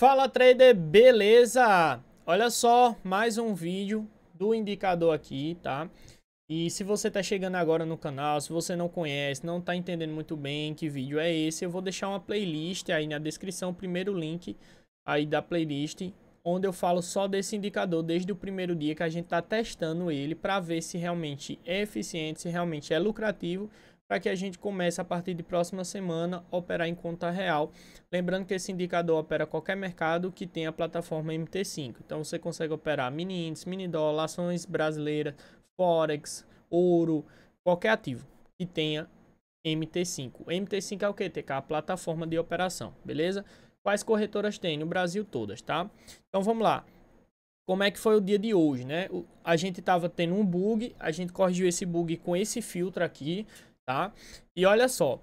Fala trader, beleza? Olha só, mais um vídeo do indicador aqui, tá? E se você está chegando agora no canal, se você não conhece, não está entendendo muito bem que vídeo é esse, eu vou deixar uma playlist aí na descrição, o primeiro link aí da playlist, onde eu falo só desse indicador desde o primeiro dia que a gente está testando ele para ver se realmente é eficiente, se realmente é lucrativo para que a gente comece a partir de próxima semana operar em conta real. Lembrando que esse indicador opera qualquer mercado que tenha a plataforma MT5. Então você consegue operar mini índice, mini dólar, ações brasileiras, forex, ouro, qualquer ativo que tenha MT5. MT5 é o que? TK, a plataforma de operação, beleza? Quais corretoras tem no Brasil todas, tá? Então vamos lá como é que foi o dia de hoje, né? A gente estava tendo um bug, a gente corrigiu esse bug com esse filtro aqui tá? E olha só,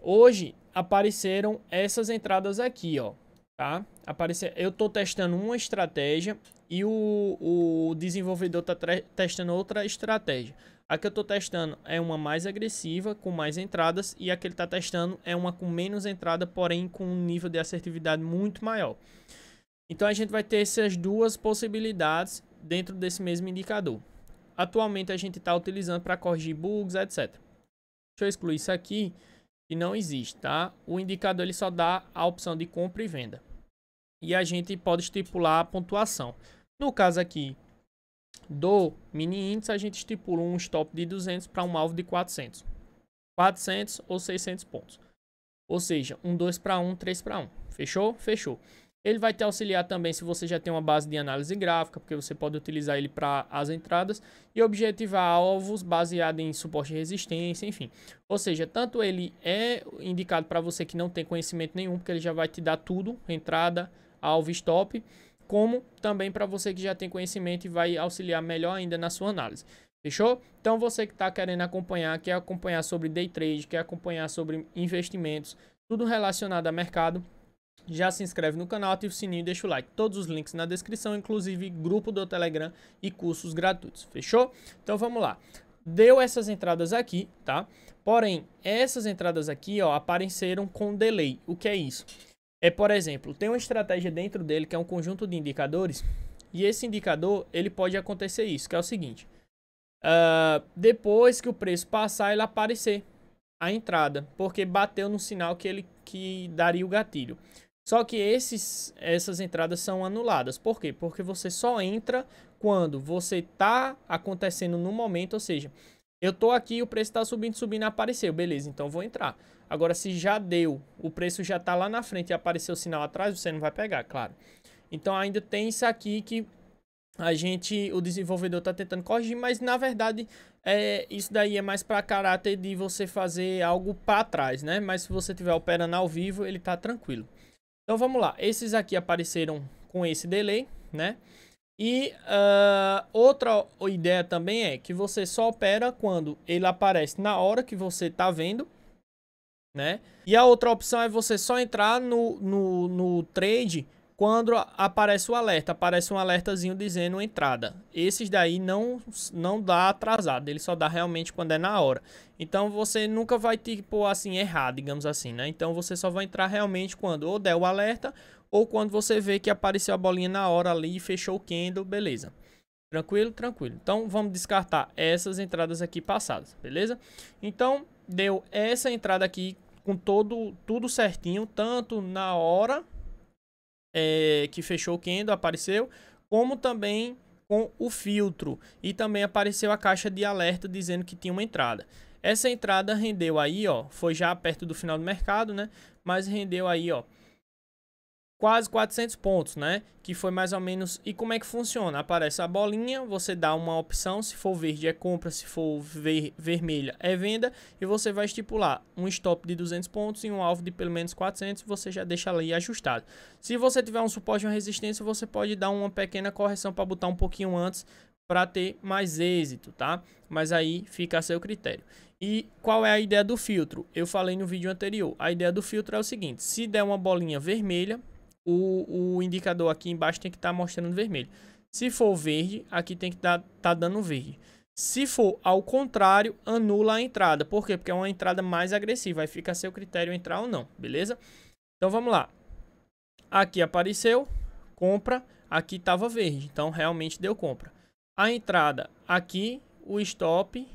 hoje apareceram essas entradas aqui, ó, tá? Aparecer, eu tô testando uma estratégia e o, o desenvolvedor tá testando outra estratégia. A que eu tô testando é uma mais agressiva, com mais entradas, e a que ele tá testando é uma com menos entrada, porém com um nível de assertividade muito maior. Então a gente vai ter essas duas possibilidades dentro desse mesmo indicador. Atualmente a gente está utilizando para corrigir bugs, etc. Deixa eu excluir isso aqui, que não existe, tá? O indicador ele só dá a opção de compra e venda. E a gente pode estipular a pontuação. No caso aqui do mini índice, a gente estipula um stop de 200 para um alvo de 400. 400 ou 600 pontos. Ou seja, um 2 para 1, 3 para 1. Fechou? Fechou. Ele vai te auxiliar também se você já tem uma base de análise gráfica, porque você pode utilizar ele para as entradas e objetivar alvos baseado em suporte e resistência, enfim. Ou seja, tanto ele é indicado para você que não tem conhecimento nenhum, porque ele já vai te dar tudo, entrada, alvo, stop, como também para você que já tem conhecimento e vai auxiliar melhor ainda na sua análise. Fechou? Então você que está querendo acompanhar, quer acompanhar sobre day trade, quer acompanhar sobre investimentos, tudo relacionado a mercado, já se inscreve no canal, ativa o sininho e deixa o like. Todos os links na descrição, inclusive grupo do Telegram e cursos gratuitos. Fechou? Então vamos lá. Deu essas entradas aqui, tá? Porém, essas entradas aqui, ó, apareceram com delay. O que é isso? É, por exemplo, tem uma estratégia dentro dele que é um conjunto de indicadores. E esse indicador, ele pode acontecer isso, que é o seguinte. Uh, depois que o preço passar, ele aparecer a entrada, porque bateu no sinal que ele que daria o gatilho. Só que esses, essas entradas são anuladas. Por quê? Porque você só entra quando você está acontecendo no momento, ou seja, eu estou aqui, o preço está subindo, subindo, apareceu, beleza, então vou entrar. Agora, se já deu, o preço já está lá na frente e apareceu o sinal atrás, você não vai pegar, claro. Então ainda tem isso aqui que a gente, o desenvolvedor está tentando corrigir, mas na verdade é, isso daí é mais para caráter de você fazer algo para trás, né? Mas se você estiver operando ao vivo, ele está tranquilo. Então vamos lá, esses aqui apareceram com esse delay, né? E uh, outra ideia também é que você só opera quando ele aparece na hora que você está vendo, né? E a outra opção é você só entrar no, no, no trade quando aparece o alerta, aparece um alertazinho dizendo entrada. Esses daí não, não dá atrasado, ele só dá realmente quando é na hora. Então você nunca vai tipo assim errar, digamos assim, né? Então você só vai entrar realmente quando ou der o alerta ou quando você vê que apareceu a bolinha na hora ali e fechou o candle, beleza. Tranquilo, tranquilo. Então vamos descartar essas entradas aqui passadas, beleza? Então deu essa entrada aqui com todo tudo certinho, tanto na hora é, que fechou o Kendo, apareceu, como também com o filtro. E também apareceu a caixa de alerta dizendo que tinha uma entrada. Essa entrada rendeu aí, ó, foi já perto do final do mercado, né? Mas rendeu aí, ó, quase 400 pontos, né? Que foi mais ou menos. E como é que funciona? Aparece a bolinha, você dá uma opção, se for verde é compra, se for ver, vermelha é venda, e você vai estipular um stop de 200 pontos e um alvo de pelo menos 400, você já deixa ali ajustado. Se você tiver um suporte e uma resistência, você pode dar uma pequena correção para botar um pouquinho antes para ter mais êxito, tá? Mas aí fica a seu critério. E qual é a ideia do filtro? Eu falei no vídeo anterior. A ideia do filtro é o seguinte: se der uma bolinha vermelha, o, o indicador aqui embaixo tem que estar tá mostrando vermelho. Se for verde, aqui tem que estar tá, tá dando verde. Se for ao contrário, anula a entrada. Por quê? Porque é uma entrada mais agressiva. Aí fica a seu critério entrar ou não, beleza? Então vamos lá. Aqui apareceu, compra. Aqui estava verde, então realmente deu compra. A entrada aqui, o stop,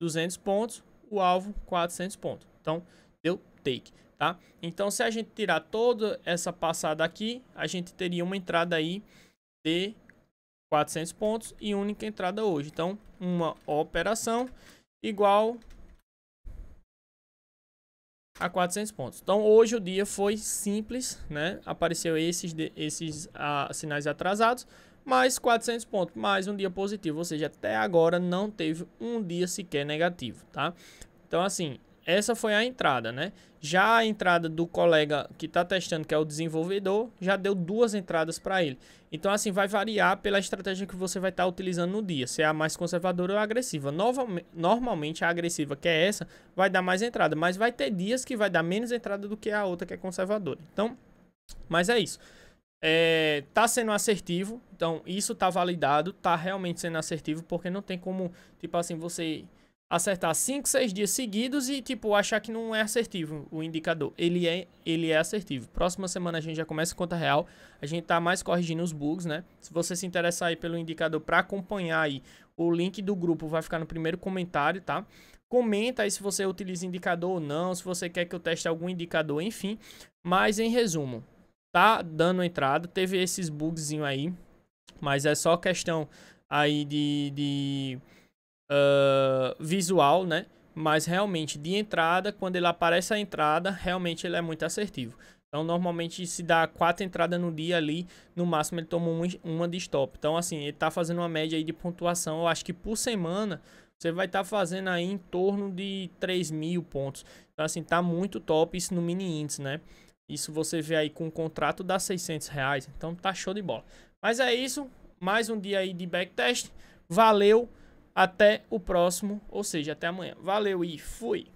200 pontos. O alvo, 400 pontos. Então, deu take tá? Então, se a gente tirar toda essa passada aqui, a gente teria uma entrada aí de 400 pontos e única entrada hoje. Então, uma operação igual a 400 pontos. Então, hoje o dia foi simples, né? Apareceu esses, esses ah, sinais atrasados, mais 400 pontos, mais um dia positivo. Ou seja, até agora não teve um dia sequer negativo, tá? Então, assim, essa foi a entrada, né? Já a entrada do colega que está testando, que é o desenvolvedor, já deu duas entradas para ele. Então, assim, vai variar pela estratégia que você vai estar tá utilizando no dia, se é a mais conservadora ou agressiva. Nova, normalmente, a agressiva, que é essa, vai dar mais entrada, mas vai ter dias que vai dar menos entrada do que a outra, que é conservadora. Então, mas é isso. É, tá sendo assertivo, então isso tá validado, tá realmente sendo assertivo, porque não tem como, tipo assim, você acertar 5, 6 dias seguidos e, tipo, achar que não é assertivo o indicador. Ele é, ele é assertivo. Próxima semana a gente já começa conta real. A gente tá mais corrigindo os bugs, né? Se você se interessar aí pelo indicador para acompanhar aí, o link do grupo vai ficar no primeiro comentário, tá? Comenta aí se você utiliza indicador ou não, se você quer que eu teste algum indicador, enfim. Mas em resumo, tá dando entrada, teve esses bugzinho aí, mas é só questão aí de, de uh, visual, né? Mas realmente de entrada, quando ele aparece a entrada, realmente ele é muito assertivo. Então, normalmente se dá quatro entradas no dia ali, no máximo ele toma um, uma de stop. Então, assim, ele tá fazendo uma média aí de pontuação, eu acho que por semana você vai estar tá fazendo aí em torno de 3 mil pontos. Então, assim, tá muito top isso no mini índice, né? Isso você vê aí com o contrato dá 600 reais, então tá show de bola. Mas é isso, mais um dia aí de backtest, valeu! Até o próximo, ou seja, até amanhã. Valeu e fui!